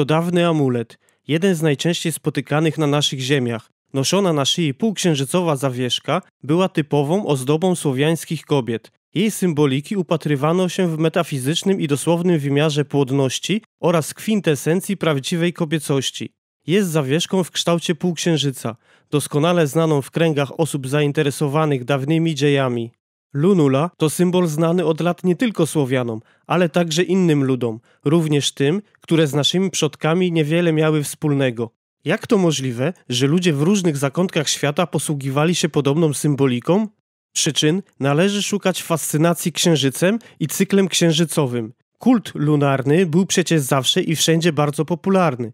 To dawny amulet, jeden z najczęściej spotykanych na naszych ziemiach. Noszona na szyi półksiężycowa zawieszka była typową ozdobą słowiańskich kobiet. Jej symboliki upatrywano się w metafizycznym i dosłownym wymiarze płodności oraz kwintesencji prawdziwej kobiecości. Jest zawieszką w kształcie półksiężyca, doskonale znaną w kręgach osób zainteresowanych dawnymi dziejami. Lunula to symbol znany od lat nie tylko Słowianom, ale także innym ludom, również tym, które z naszymi przodkami niewiele miały wspólnego. Jak to możliwe, że ludzie w różnych zakątkach świata posługiwali się podobną symboliką? Przyczyn należy szukać fascynacji księżycem i cyklem księżycowym. Kult lunarny był przecież zawsze i wszędzie bardzo popularny.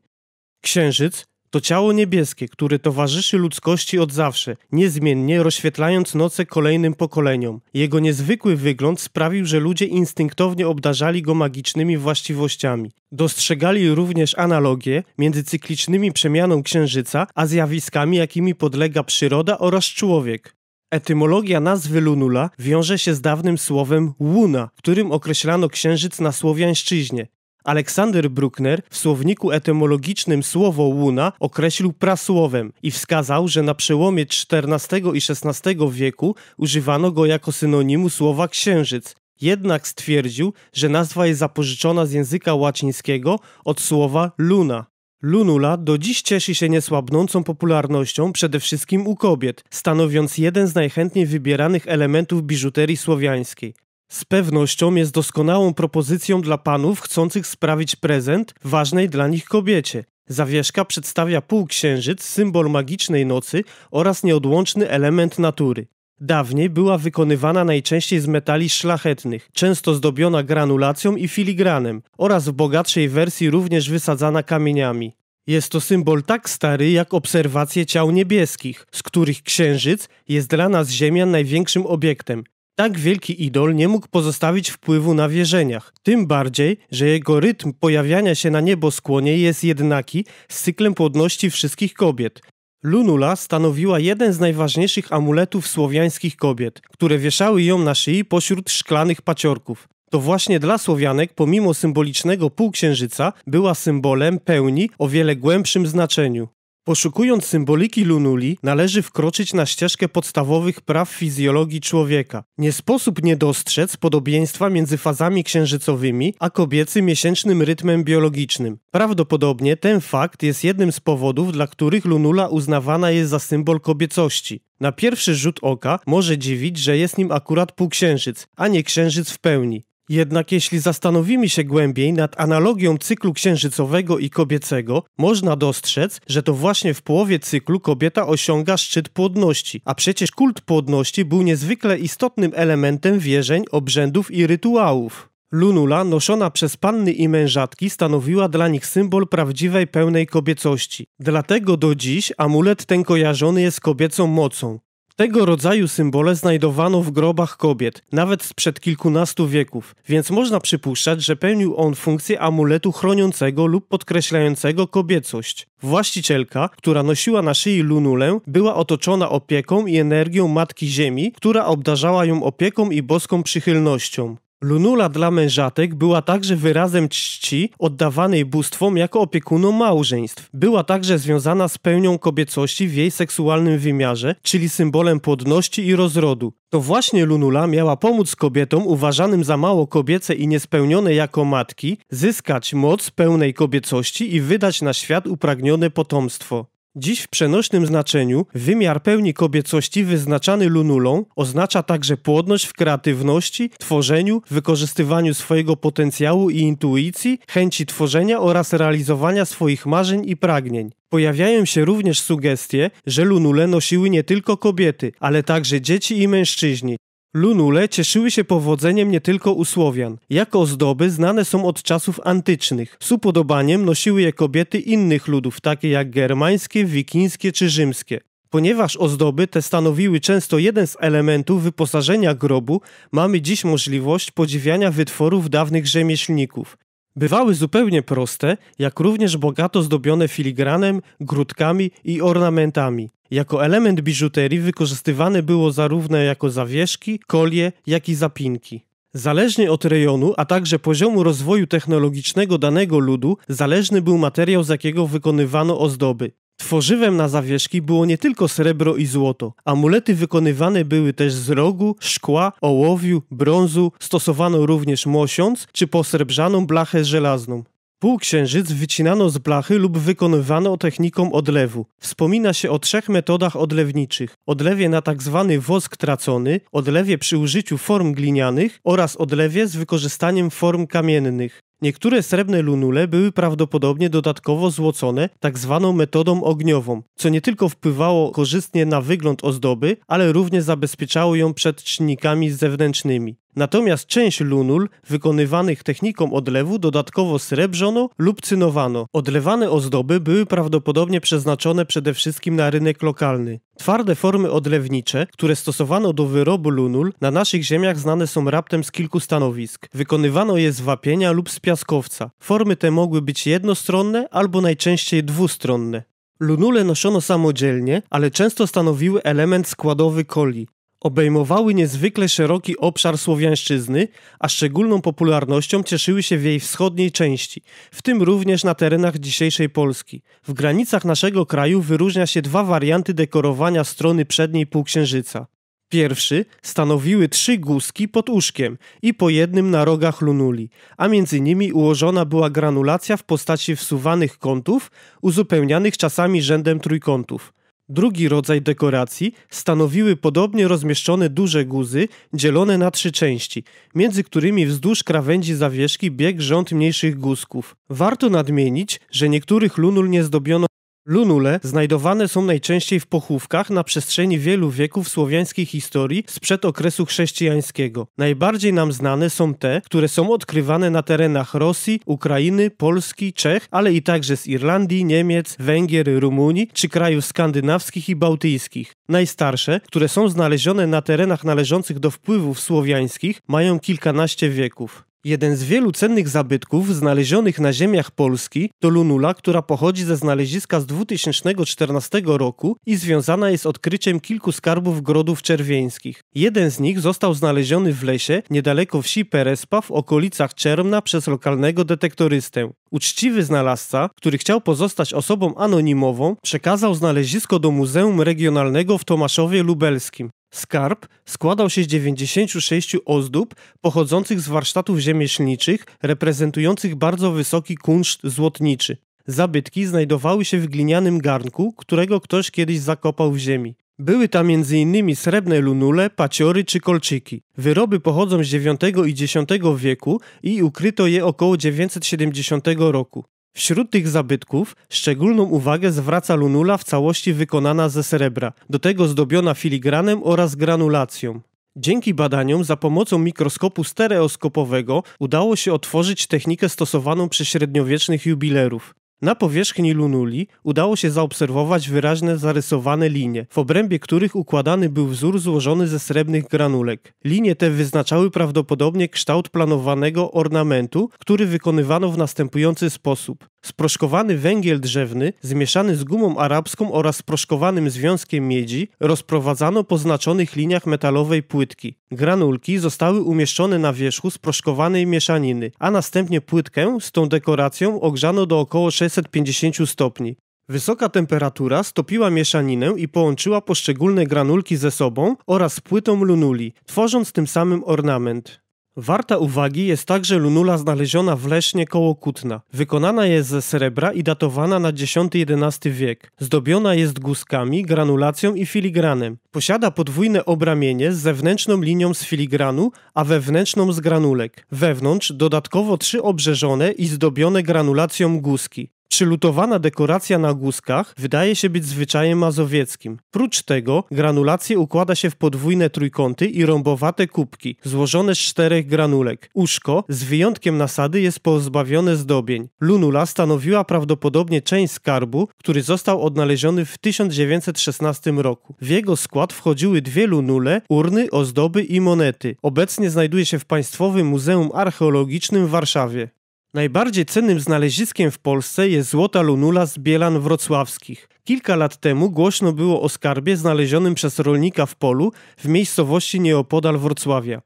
Księżyc to ciało niebieskie, które towarzyszy ludzkości od zawsze, niezmiennie rozświetlając noce kolejnym pokoleniom. Jego niezwykły wygląd sprawił, że ludzie instynktownie obdarzali go magicznymi właściwościami. Dostrzegali również analogie między cyklicznymi przemianą księżyca a zjawiskami, jakimi podlega przyroda oraz człowiek. Etymologia nazwy Lunula wiąże się z dawnym słowem łuna, którym określano księżyc na słowiańszczyźnie. Aleksander Bruckner w słowniku etymologicznym słowo łuna określił prasłowem i wskazał, że na przełomie XIV i XVI wieku używano go jako synonimu słowa księżyc. Jednak stwierdził, że nazwa jest zapożyczona z języka łacińskiego od słowa luna. Lunula do dziś cieszy się niesłabnącą popularnością przede wszystkim u kobiet, stanowiąc jeden z najchętniej wybieranych elementów biżuterii słowiańskiej z pewnością jest doskonałą propozycją dla panów chcących sprawić prezent ważnej dla nich kobiecie. Zawieszka przedstawia półksiężyc, symbol magicznej nocy oraz nieodłączny element natury. Dawniej była wykonywana najczęściej z metali szlachetnych, często zdobiona granulacją i filigranem oraz w bogatszej wersji również wysadzana kamieniami. Jest to symbol tak stary jak obserwacje ciał niebieskich, z których księżyc jest dla nas Ziemian największym obiektem. Tak wielki idol nie mógł pozostawić wpływu na wierzeniach, tym bardziej, że jego rytm pojawiania się na nieboskłonie jest jednaki z cyklem płodności wszystkich kobiet. Lunula stanowiła jeden z najważniejszych amuletów słowiańskich kobiet, które wieszały ją na szyi pośród szklanych paciorków. To właśnie dla Słowianek, pomimo symbolicznego półksiężyca, była symbolem pełni o wiele głębszym znaczeniu. Poszukując symboliki lunuli, należy wkroczyć na ścieżkę podstawowych praw fizjologii człowieka. Nie sposób nie dostrzec podobieństwa między fazami księżycowymi a kobiecym miesięcznym rytmem biologicznym. Prawdopodobnie ten fakt jest jednym z powodów, dla których lunula uznawana jest za symbol kobiecości. Na pierwszy rzut oka może dziwić, że jest nim akurat półksiężyc, a nie księżyc w pełni. Jednak jeśli zastanowimy się głębiej nad analogią cyklu księżycowego i kobiecego, można dostrzec, że to właśnie w połowie cyklu kobieta osiąga szczyt płodności, a przecież kult płodności był niezwykle istotnym elementem wierzeń, obrzędów i rytuałów. Lunula, noszona przez panny i mężatki, stanowiła dla nich symbol prawdziwej, pełnej kobiecości. Dlatego do dziś amulet ten kojarzony jest kobiecą mocą. Tego rodzaju symbole znajdowano w grobach kobiet, nawet sprzed kilkunastu wieków, więc można przypuszczać, że pełnił on funkcję amuletu chroniącego lub podkreślającego kobiecość. Właścicielka, która nosiła na szyi lunulę, była otoczona opieką i energią Matki Ziemi, która obdarzała ją opieką i boską przychylnością. Lunula dla mężatek była także wyrazem czci oddawanej bóstwom jako opiekunom małżeństw. Była także związana z pełnią kobiecości w jej seksualnym wymiarze, czyli symbolem płodności i rozrodu. To właśnie Lunula miała pomóc kobietom uważanym za mało kobiece i niespełnione jako matki zyskać moc pełnej kobiecości i wydać na świat upragnione potomstwo. Dziś w przenośnym znaczeniu wymiar pełni kobiecości wyznaczany lunulą oznacza także płodność w kreatywności, tworzeniu, wykorzystywaniu swojego potencjału i intuicji, chęci tworzenia oraz realizowania swoich marzeń i pragnień. Pojawiają się również sugestie, że lunule nosiły nie tylko kobiety, ale także dzieci i mężczyźni, Lunule cieszyły się powodzeniem nie tylko u Słowian. Jako ozdoby znane są od czasów antycznych. Z upodobaniem nosiły je kobiety innych ludów, takie jak germańskie, wikińskie czy rzymskie. Ponieważ ozdoby te stanowiły często jeden z elementów wyposażenia grobu, mamy dziś możliwość podziwiania wytworów dawnych rzemieślników. Bywały zupełnie proste, jak również bogato zdobione filigranem, grudkami i ornamentami. Jako element biżuterii wykorzystywane było zarówno jako zawieszki, kolie, jak i zapinki. Zależnie od rejonu, a także poziomu rozwoju technologicznego danego ludu, zależny był materiał, z jakiego wykonywano ozdoby. Tworzywem na zawieszki było nie tylko srebro i złoto. Amulety wykonywane były też z rogu, szkła, ołowiu, brązu, stosowano również mosiąc czy posrebrzaną blachę żelazną. Półksiężyc wycinano z blachy lub wykonywano techniką odlewu. Wspomina się o trzech metodach odlewniczych: odlewie na tzw. Tak wosk tracony, odlewie przy użyciu form glinianych oraz odlewie z wykorzystaniem form kamiennych. Niektóre srebrne lunule były prawdopodobnie dodatkowo złocone tak zwaną metodą ogniową, co nie tylko wpływało korzystnie na wygląd ozdoby, ale również zabezpieczało ją przed czynnikami zewnętrznymi. Natomiast część lunul wykonywanych techniką odlewu dodatkowo srebrzono lub cynowano. Odlewane ozdoby były prawdopodobnie przeznaczone przede wszystkim na rynek lokalny. Twarde formy odlewnicze, które stosowano do wyrobu lunul, na naszych ziemiach znane są raptem z kilku stanowisk. Wykonywano je z wapienia lub z piaskowca. Formy te mogły być jednostronne albo najczęściej dwustronne. Lunule noszono samodzielnie, ale często stanowiły element składowy koli obejmowały niezwykle szeroki obszar Słowiańszczyzny, a szczególną popularnością cieszyły się w jej wschodniej części, w tym również na terenach dzisiejszej Polski. W granicach naszego kraju wyróżnia się dwa warianty dekorowania strony przedniej półksiężyca. Pierwszy stanowiły trzy guzki pod uszkiem i po jednym na rogach lunuli, a między nimi ułożona była granulacja w postaci wsuwanych kątów, uzupełnianych czasami rzędem trójkątów. Drugi rodzaj dekoracji stanowiły podobnie rozmieszczone duże guzy, dzielone na trzy części, między którymi wzdłuż krawędzi zawieszki biegł rząd mniejszych guzków. Warto nadmienić, że niektórych lunul nie zdobiono Lunule znajdowane są najczęściej w pochówkach na przestrzeni wielu wieków słowiańskiej historii sprzed okresu chrześcijańskiego. Najbardziej nam znane są te, które są odkrywane na terenach Rosji, Ukrainy, Polski, Czech, ale i także z Irlandii, Niemiec, Węgier, Rumunii czy krajów skandynawskich i bałtyjskich. Najstarsze, które są znalezione na terenach należących do wpływów słowiańskich, mają kilkanaście wieków. Jeden z wielu cennych zabytków znalezionych na ziemiach Polski to lunula, która pochodzi ze znaleziska z 2014 roku i związana jest odkryciem kilku skarbów grodów czerwieńskich. Jeden z nich został znaleziony w lesie niedaleko wsi Perespa w okolicach Czermna przez lokalnego detektorystę. Uczciwy znalazca, który chciał pozostać osobą anonimową, przekazał znalezisko do Muzeum Regionalnego w Tomaszowie Lubelskim. Skarb składał się z 96 ozdób pochodzących z warsztatów rzemieślniczych, reprezentujących bardzo wysoki kunszt złotniczy. Zabytki znajdowały się w glinianym garnku, którego ktoś kiedyś zakopał w ziemi. Były tam m.in. srebrne lunule, paciory czy kolczyki. Wyroby pochodzą z IX i X wieku i ukryto je około 970 roku. Wśród tych zabytków szczególną uwagę zwraca lunula w całości wykonana ze srebra, do tego zdobiona filigranem oraz granulacją. Dzięki badaniom za pomocą mikroskopu stereoskopowego udało się otworzyć technikę stosowaną przez średniowiecznych jubilerów. Na powierzchni Lunuli udało się zaobserwować wyraźne zarysowane linie, w obrębie których układany był wzór złożony ze srebrnych granulek. Linie te wyznaczały prawdopodobnie kształt planowanego ornamentu, który wykonywano w następujący sposób. Sproszkowany węgiel drzewny zmieszany z gumą arabską oraz sproszkowanym związkiem miedzi rozprowadzano po znaczonych liniach metalowej płytki. Granulki zostały umieszczone na wierzchu sproszkowanej mieszaniny, a następnie płytkę z tą dekoracją ogrzano do około 6 650 stopni. Wysoka temperatura stopiła mieszaninę i połączyła poszczególne granulki ze sobą oraz płytą lunuli, tworząc tym samym ornament. Warta uwagi jest także lunula znaleziona w Lesznie koło Kutna. Wykonana jest ze srebra i datowana na X-XI wiek. Zdobiona jest guskami, granulacją i filigranem. Posiada podwójne obramienie z zewnętrzną linią z filigranu, a wewnętrzną z granulek. Wewnątrz dodatkowo trzy obrzeżone i zdobione granulacją guski. Przylutowana dekoracja na guskach wydaje się być zwyczajem mazowieckim. Prócz tego granulacje układa się w podwójne trójkąty i rąbowate kubki, złożone z czterech granulek. Uszko, z wyjątkiem nasady, jest pozbawione zdobień. Lunula stanowiła prawdopodobnie część skarbu, który został odnaleziony w 1916 roku. W jego skład wchodziły dwie lunule, urny, ozdoby i monety. Obecnie znajduje się w Państwowym Muzeum Archeologicznym w Warszawie. Najbardziej cennym znaleziskiem w Polsce jest złota lunula z Bielan Wrocławskich. Kilka lat temu głośno było o skarbie znalezionym przez rolnika w polu w miejscowości nieopodal Wrocławia.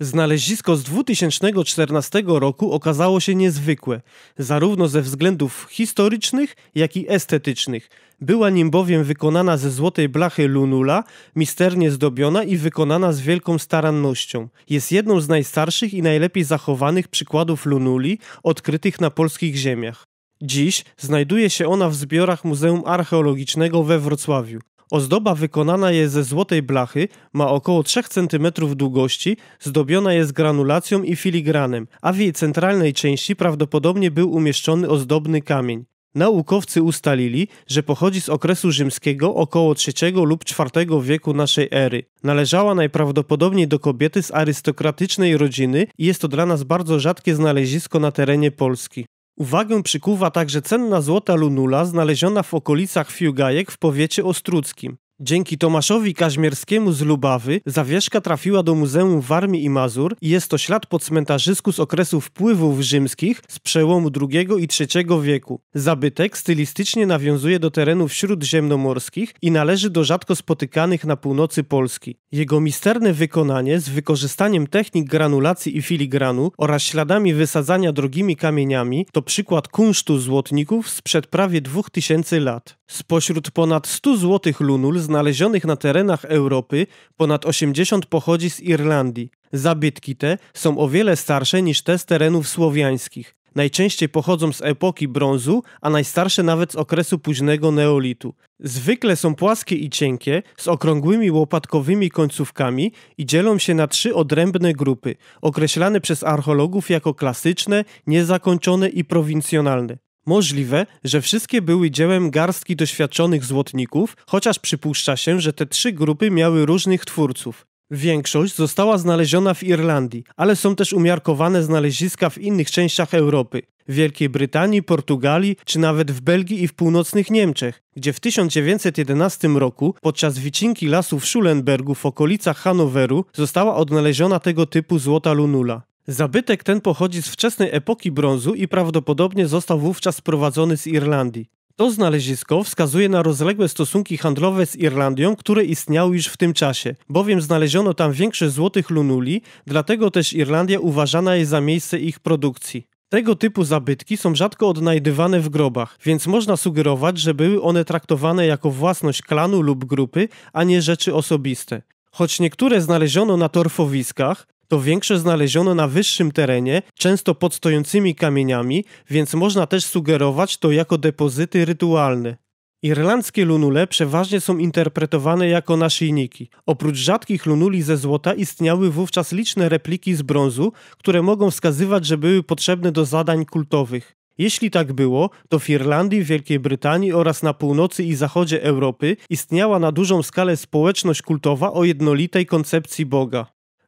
Znalezisko z 2014 roku okazało się niezwykłe, zarówno ze względów historycznych, jak i estetycznych. Była nim bowiem wykonana ze złotej blachy lunula, misternie zdobiona i wykonana z wielką starannością. Jest jedną z najstarszych i najlepiej zachowanych przykładów lunuli odkrytych na polskich ziemiach. Dziś znajduje się ona w zbiorach Muzeum Archeologicznego we Wrocławiu. Ozdoba wykonana jest ze złotej blachy, ma około 3 cm długości, zdobiona jest granulacją i filigranem, a w jej centralnej części prawdopodobnie był umieszczony ozdobny kamień. Naukowcy ustalili, że pochodzi z okresu rzymskiego około III lub IV wieku naszej ery. Należała najprawdopodobniej do kobiety z arystokratycznej rodziny i jest to dla nas bardzo rzadkie znalezisko na terenie Polski. Uwagę przykuwa także cenna złota lunula znaleziona w okolicach Fiugajek w powiecie ostródzkim. Dzięki Tomaszowi Kaźmierskiemu z Lubawy zawieszka trafiła do Muzeum Warmii i Mazur i jest to ślad po cmentarzysku z okresu wpływów rzymskich z przełomu II i III wieku. Zabytek stylistycznie nawiązuje do terenów śródziemnomorskich i należy do rzadko spotykanych na północy Polski. Jego misterne wykonanie z wykorzystaniem technik granulacji i filigranu oraz śladami wysadzania drogimi kamieniami to przykład kunsztu złotników sprzed prawie 2000 lat. Spośród ponad 100 złotych lunul znalezionych na terenach Europy, ponad 80 pochodzi z Irlandii. Zabytki te są o wiele starsze niż te z terenów słowiańskich. Najczęściej pochodzą z epoki brązu, a najstarsze nawet z okresu późnego neolitu. Zwykle są płaskie i cienkie, z okrągłymi łopatkowymi końcówkami i dzielą się na trzy odrębne grupy, określane przez archeologów jako klasyczne, niezakończone i prowincjonalne. Możliwe, że wszystkie były dziełem garstki doświadczonych złotników, chociaż przypuszcza się, że te trzy grupy miały różnych twórców. Większość została znaleziona w Irlandii, ale są też umiarkowane znaleziska w innych częściach Europy Wielkiej Brytanii, Portugalii czy nawet w Belgii i w północnych Niemczech, gdzie w 1911 roku podczas wycinki lasów Schulenbergu w okolicach Hanoweru została odnaleziona tego typu złota lunula. Zabytek ten pochodzi z wczesnej epoki brązu i prawdopodobnie został wówczas sprowadzony z Irlandii. To znalezisko wskazuje na rozległe stosunki handlowe z Irlandią, które istniały już w tym czasie, bowiem znaleziono tam większość złotych lunuli, dlatego też Irlandia uważana jest za miejsce ich produkcji. Tego typu zabytki są rzadko odnajdywane w grobach, więc można sugerować, że były one traktowane jako własność klanu lub grupy, a nie rzeczy osobiste. Choć niektóre znaleziono na torfowiskach, to większe znaleziono na wyższym terenie, często pod stojącymi kamieniami, więc można też sugerować to jako depozyty rytualne. Irlandzkie lunule przeważnie są interpretowane jako naszyjniki. Oprócz rzadkich lunuli ze złota istniały wówczas liczne repliki z brązu, które mogą wskazywać, że były potrzebne do zadań kultowych. Jeśli tak było, to w Irlandii, Wielkiej Brytanii oraz na północy i zachodzie Europy istniała na dużą skalę społeczność kultowa o jednolitej koncepcji Boga.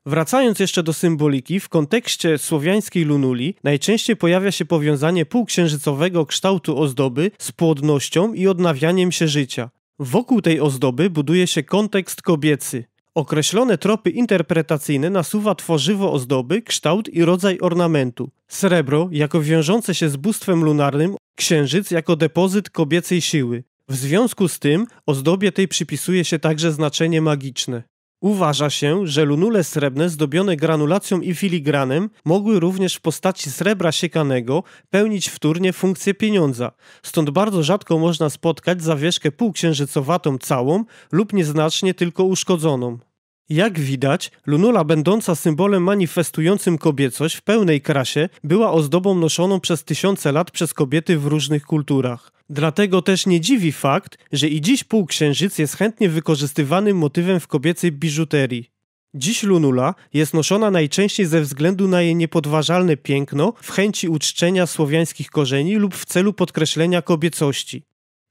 Wracając jeszcze do symboliki, w kontekście słowiańskiej lunuli najczęściej pojawia się powiązanie półksiężycowego kształtu ozdoby z płodnością i odnawianiem się życia. Wokół tej ozdoby buduje się kontekst kobiecy. Określone tropy interpretacyjne nasuwa tworzywo ozdoby, kształt i rodzaj ornamentu. Srebro jako wiążące się z bóstwem lunarnym, księżyc jako depozyt kobiecej siły. W związku z tym ozdobie tej przypisuje się także znaczenie magiczne. Uważa się, że lunule srebrne zdobione granulacją i filigranem mogły również w postaci srebra siekanego pełnić wtórnie funkcję pieniądza, stąd bardzo rzadko można spotkać zawieszkę półksiężycowatą całą lub nieznacznie tylko uszkodzoną. Jak widać, lunula będąca symbolem manifestującym kobiecość w pełnej krasie była ozdobą noszoną przez tysiące lat przez kobiety w różnych kulturach. Dlatego też nie dziwi fakt, że i dziś półksiężyc jest chętnie wykorzystywanym motywem w kobiecej biżuterii. Dziś lunula jest noszona najczęściej ze względu na jej niepodważalne piękno w chęci uczczenia słowiańskich korzeni lub w celu podkreślenia kobiecości.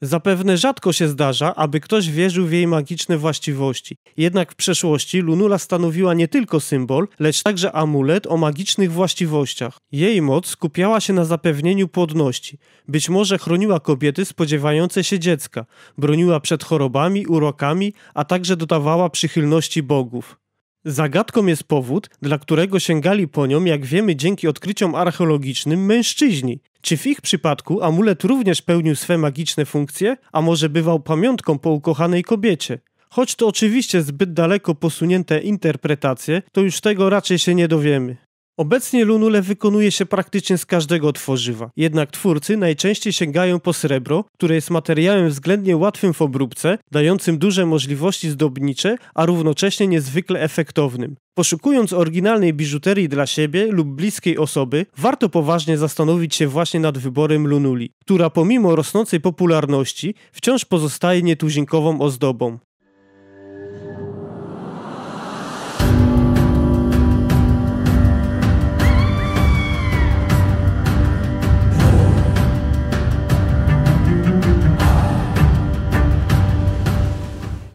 Zapewne rzadko się zdarza, aby ktoś wierzył w jej magiczne właściwości. Jednak w przeszłości Lunula stanowiła nie tylko symbol, lecz także amulet o magicznych właściwościach. Jej moc skupiała się na zapewnieniu płodności. Być może chroniła kobiety spodziewające się dziecka, broniła przed chorobami, urokami, a także dodawała przychylności bogów. Zagadką jest powód, dla którego sięgali po nią, jak wiemy dzięki odkryciom archeologicznym, mężczyźni. Czy w ich przypadku amulet również pełnił swe magiczne funkcje, a może bywał pamiątką po ukochanej kobiecie? Choć to oczywiście zbyt daleko posunięte interpretacje, to już tego raczej się nie dowiemy. Obecnie lunule wykonuje się praktycznie z każdego tworzywa, jednak twórcy najczęściej sięgają po srebro, które jest materiałem względnie łatwym w obróbce, dającym duże możliwości zdobnicze, a równocześnie niezwykle efektownym. Poszukując oryginalnej biżuterii dla siebie lub bliskiej osoby, warto poważnie zastanowić się właśnie nad wyborem lunuli, która pomimo rosnącej popularności wciąż pozostaje nietuzinkową ozdobą.